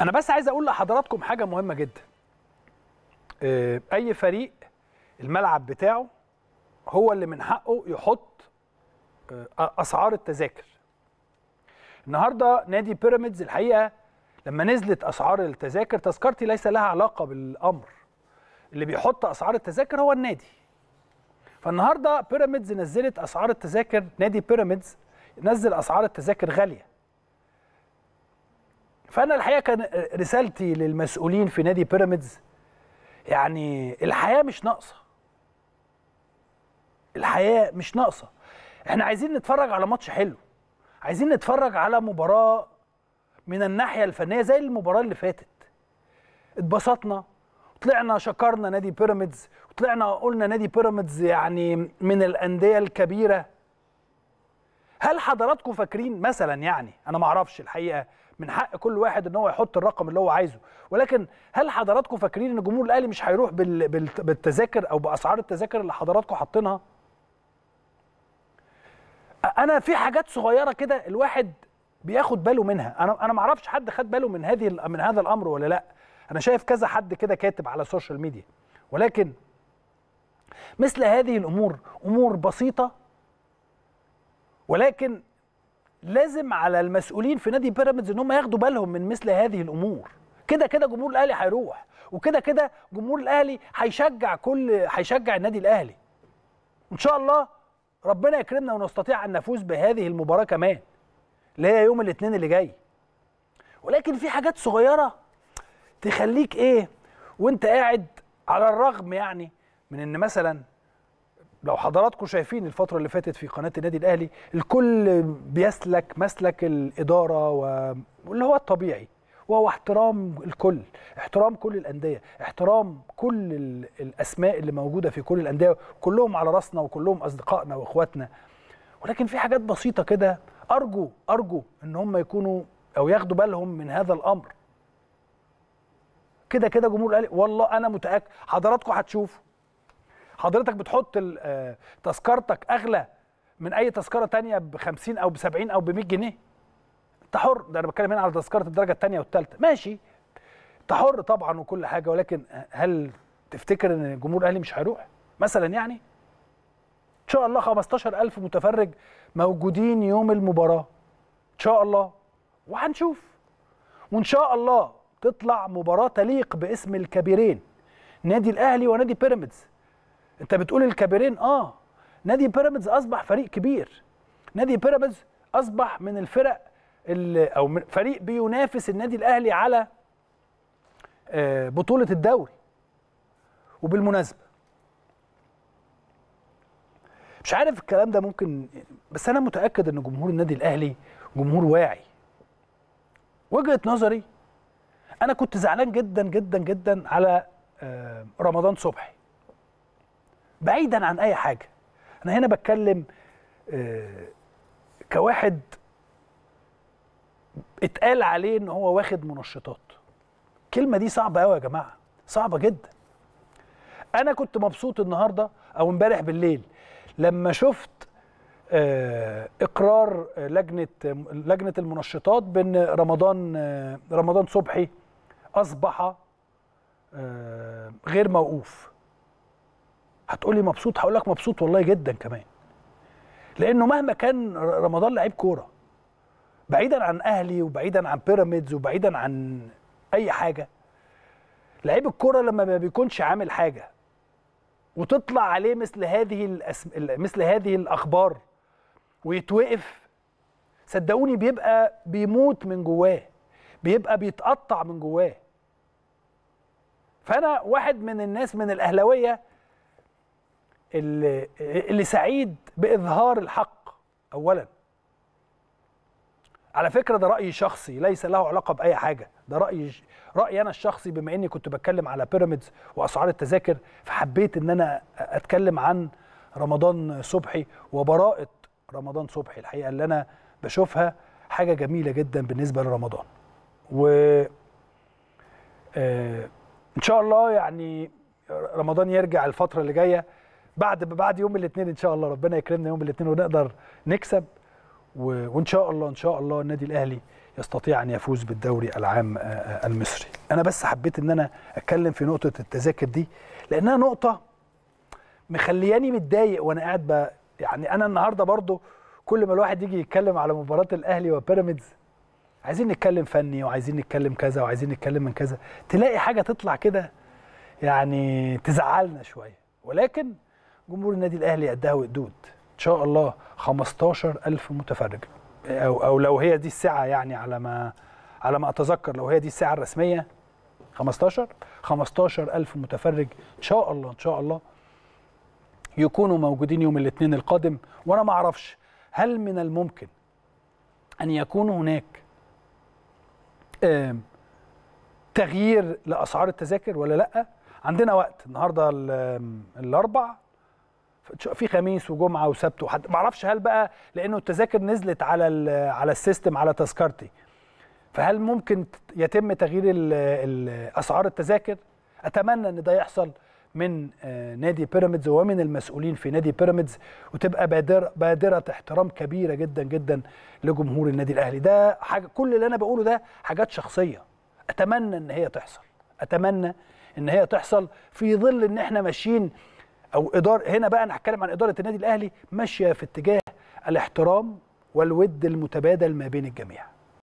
انا بس عايز اقول لحضراتكم حاجه مهمه جدا آه، اي فريق الملعب بتاعه هو اللي من حقه يحط آه، اسعار التذاكر النهارده نادي بيراميدز الحقيقه لما نزلت اسعار التذاكر تذكرتي ليس لها علاقه بالامر اللي بيحط اسعار التذاكر هو النادي فالنهارده بيراميدز نزلت اسعار التذاكر نادي بيراميدز نزل اسعار التذاكر غاليه فانا الحقيقه كان رسالتي للمسؤولين في نادي بيراميدز يعني الحياه مش ناقصه الحياه مش ناقصه احنا عايزين نتفرج على ماتش حلو عايزين نتفرج على مباراه من الناحيه الفنيه زي المباراه اللي فاتت اتبسطنا طلعنا شكرنا نادي بيراميدز وطلعنا قلنا نادي بيراميدز يعني من الانديه الكبيره هل حضراتكم فاكرين مثلا يعني انا ما اعرفش الحقيقه من حق كل واحد ان هو يحط الرقم اللي هو عايزه ولكن هل حضراتكم فاكرين ان جمهور الاهلي مش هيروح بالتذاكر او باسعار التذاكر اللي حضراتكم حاطينها انا في حاجات صغيره كده الواحد بياخد باله منها انا انا ما اعرفش حد خد باله من هذه من هذا الامر ولا لا انا شايف كذا حد كده كاتب على السوشيال ميديا ولكن مثل هذه الامور امور بسيطه ولكن لازم على المسؤولين في نادي بيراميدز ان هم ياخدوا بالهم من مثل هذه الامور كده كده جمهور الاهلي هيروح وكده كده جمهور الاهلي هيشجع كل هيشجع النادي الاهلي ان شاء الله ربنا يكرمنا ونستطيع ان نفوز بهذه المباراه كمان اللي هي يوم الاثنين اللي جاي ولكن في حاجات صغيره تخليك ايه وانت قاعد على الرغم يعني من ان مثلا لو حضراتكم شايفين الفترة اللي فاتت في قناة النادي الأهلي الكل بيسلك مسلك الإدارة واللي هو الطبيعي وهو احترام الكل احترام كل الأندية احترام كل الأسماء اللي موجودة في كل الأندية كلهم على راسنا وكلهم أصدقائنا وإخواتنا ولكن في حاجات بسيطة كده أرجو أرجو إن هم يكونوا أو ياخدوا بالهم من هذا الأمر كده كده جمهور الأهلي والله أنا متأكد حضراتكم هتشوفوا حضرتك بتحط آه، تذكرتك اغلى من اي تذكره تانية ب 50 او ب 70 او ب 100 جنيه انت حر ده انا بتكلم هنا على تذكره الدرجه الثانيه والثالثه ماشي انت حر طبعا وكل حاجه ولكن هل تفتكر ان الجمهور الاهلي مش هيروح مثلا يعني ان شاء الله 15000 متفرج موجودين يوم المباراه ان شاء الله وهنشوف وان شاء الله تطلع مباراه تليق باسم الكبيرين نادي الاهلي ونادي بيراميدز انت بتقول الكابرين اه نادي بيراميدز اصبح فريق كبير نادي بيراميدز اصبح من الفرق او فريق بينافس النادي الاهلي على آه، بطوله الدوري وبالمناسبه مش عارف الكلام ده ممكن بس انا متاكد ان جمهور النادي الاهلي جمهور واعي وجهه نظري انا كنت زعلان جدا جدا جدا على آه، رمضان صبحي بعيدا عن اي حاجه انا هنا بتكلم آه، كواحد اتقال عليه ان هو واخد منشطات الكلمه دي صعبه قوي يا جماعه صعبه جدا انا كنت مبسوط النهارده او امبارح بالليل لما شفت آه، اقرار لجنه لجنه المنشطات بان رمضان آه، رمضان صبحي اصبح غير موقوف هتقولي مبسوط هقول لك مبسوط والله جدا كمان لانه مهما كان رمضان لعيب كوره بعيدا عن اهلي وبعيدا عن بيراميدز وبعيدا عن اي حاجه لعيب الكوره لما ما بيكونش عامل حاجه وتطلع عليه مثل هذه الأسم... مثل هذه الاخبار ويتوقف صدقوني بيبقى بيموت من جواه بيبقى بيتقطع من جواه فانا واحد من الناس من الاهلاويه اللي, اللي سعيد باظهار الحق اولا على فكره ده راي شخصي ليس له علاقه باي حاجه ده راي رايي انا الشخصي بما اني كنت بتكلم على بيراميدز واسعار التذاكر فحبيت ان انا اتكلم عن رمضان صبحي وبراءه رمضان صبحي الحقيقه اللي انا بشوفها حاجه جميله جدا بالنسبه لرمضان و آه ان شاء الله يعني رمضان يرجع الفتره اللي جايه بعد بعد يوم الاثنين ان شاء الله ربنا يكرمنا يوم الاثنين ونقدر نكسب وان شاء الله ان شاء الله النادي الاهلي يستطيع ان يفوز بالدوري العام آه، آه، المصري انا بس حبيت ان انا اتكلم في نقطه التذاكر دي لانها نقطه مخلياني متضايق وانا قاعد ب... يعني انا النهارده برضو كل ما الواحد يجي يتكلم على مباراه الاهلي وبيراميدز عايزين نتكلم فني وعايزين نتكلم كذا وعايزين نتكلم من كذا تلاقي حاجه تطلع كده يعني تزعلنا شويه ولكن جمهور النادي الاهلي قدها وقدود ان شاء الله 15000 متفرج او او لو هي دي الساعه يعني على ما على ما اتذكر لو هي دي الساعه الرسميه 15 15000 متفرج ان شاء الله ان شاء الله يكونوا موجودين يوم الاثنين القادم وانا ما اعرفش هل من الممكن ان يكون هناك تغيير لاسعار التذاكر ولا لا عندنا وقت النهارده الاربع في خميس وجمعه وسبت وحد ما اعرفش هل بقى لانه التذاكر نزلت على على السيستم على تذكرتي فهل ممكن يتم تغيير اسعار التذاكر اتمنى ان ده يحصل من آه، نادي بيراميدز ومن المسؤولين في نادي بيراميدز وتبقى بادرة, بادرة احترام كبيرة جدا جدا لجمهور النادي الأهلي ده حاجة كل اللي أنا بقوله ده حاجات شخصية أتمنى إن هي تحصل أتمنى إن هي تحصل في ظل إن إحنا ماشيين او اداره هنا بقى انا هتكلم عن اداره النادي الاهلي ماشيه في اتجاه الاحترام والود المتبادل ما بين الجميع